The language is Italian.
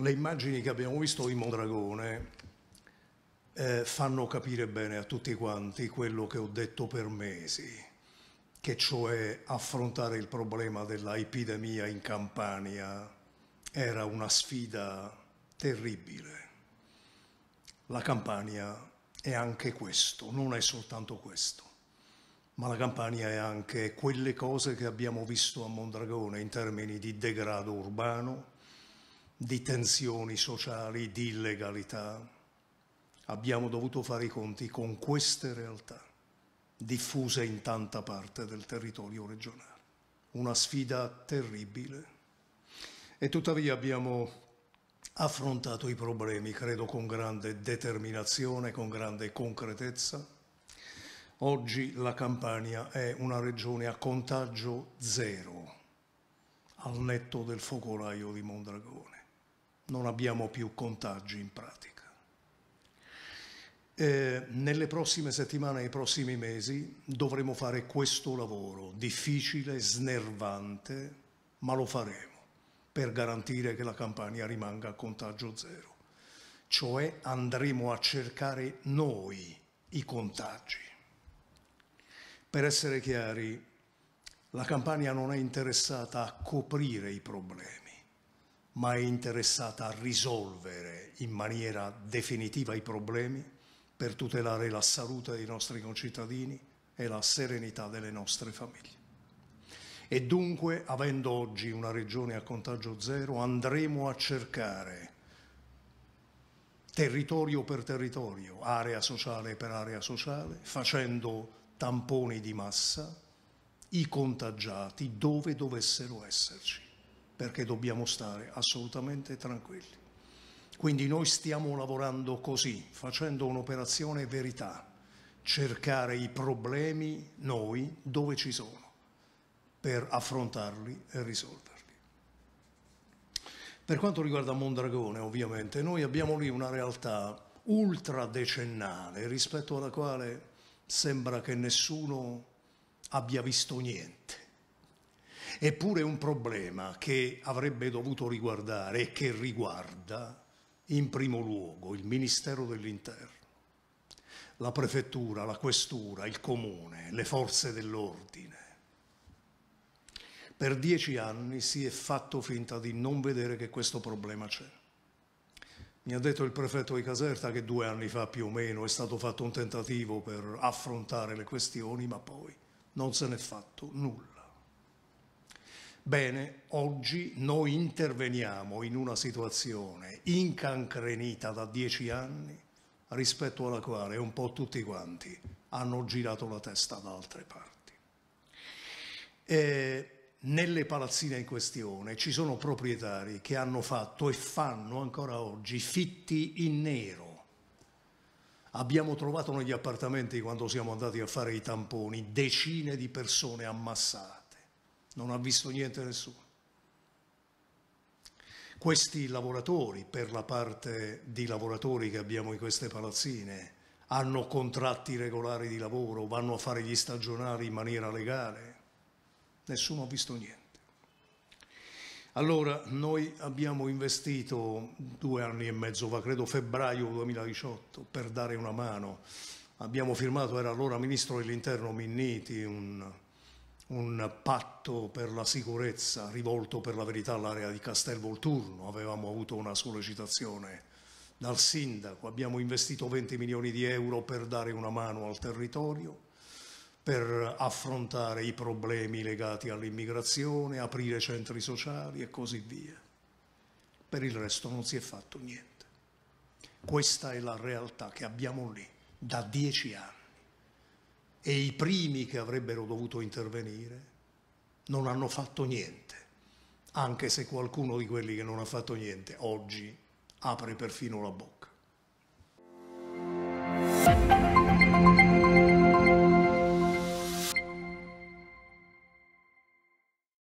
le immagini che abbiamo visto di Mondragone eh, fanno capire bene a tutti quanti quello che ho detto per mesi, che cioè affrontare il problema dell'epidemia in Campania era una sfida terribile. La Campania è anche questo, non è soltanto questo, ma la Campania è anche quelle cose che abbiamo visto a Mondragone in termini di degrado urbano, di tensioni sociali, di illegalità. Abbiamo dovuto fare i conti con queste realtà diffuse in tanta parte del territorio regionale. Una sfida terribile. E tuttavia abbiamo affrontato i problemi, credo, con grande determinazione, con grande concretezza. Oggi la Campania è una regione a contagio zero, al netto del focolaio di Mondragone non abbiamo più contagi in pratica. Eh, nelle prossime settimane, nei prossimi mesi dovremo fare questo lavoro difficile, snervante, ma lo faremo per garantire che la campagna rimanga a contagio zero. Cioè andremo a cercare noi i contagi. Per essere chiari, la campagna non è interessata a coprire i problemi ma è interessata a risolvere in maniera definitiva i problemi per tutelare la salute dei nostri concittadini e la serenità delle nostre famiglie. E dunque, avendo oggi una regione a contagio zero, andremo a cercare territorio per territorio, area sociale per area sociale, facendo tamponi di massa i contagiati dove dovessero esserci perché dobbiamo stare assolutamente tranquilli. Quindi noi stiamo lavorando così, facendo un'operazione verità, cercare i problemi noi dove ci sono, per affrontarli e risolverli. Per quanto riguarda Mondragone, ovviamente, noi abbiamo lì una realtà ultradecennale rispetto alla quale sembra che nessuno abbia visto niente Eppure è un problema che avrebbe dovuto riguardare e che riguarda in primo luogo il Ministero dell'Interno, la Prefettura, la Questura, il Comune, le forze dell'ordine. Per dieci anni si è fatto finta di non vedere che questo problema c'è. Mi ha detto il prefetto di Caserta che due anni fa più o meno è stato fatto un tentativo per affrontare le questioni, ma poi non se n'è fatto nulla. Bene, oggi noi interveniamo in una situazione incancrenita da dieci anni rispetto alla quale un po' tutti quanti hanno girato la testa da altre parti. E nelle palazzine in questione ci sono proprietari che hanno fatto e fanno ancora oggi fitti in nero. Abbiamo trovato negli appartamenti, quando siamo andati a fare i tamponi, decine di persone ammassate non ha visto niente nessuno. Questi lavoratori, per la parte di lavoratori che abbiamo in queste palazzine, hanno contratti regolari di lavoro, vanno a fare gli stagionali in maniera legale. Nessuno ha visto niente. Allora, noi abbiamo investito due anni e mezzo fa, credo febbraio 2018, per dare una mano. Abbiamo firmato, era allora ministro dell'interno Minniti, un, un patto per la sicurezza rivolto per la verità all'area di Castel Volturno, avevamo avuto una sollecitazione dal sindaco, abbiamo investito 20 milioni di euro per dare una mano al territorio, per affrontare i problemi legati all'immigrazione, aprire centri sociali e così via. Per il resto non si è fatto niente. Questa è la realtà che abbiamo lì da dieci anni e i primi che avrebbero dovuto intervenire non hanno fatto niente, anche se qualcuno di quelli che non ha fatto niente oggi apre perfino la bocca.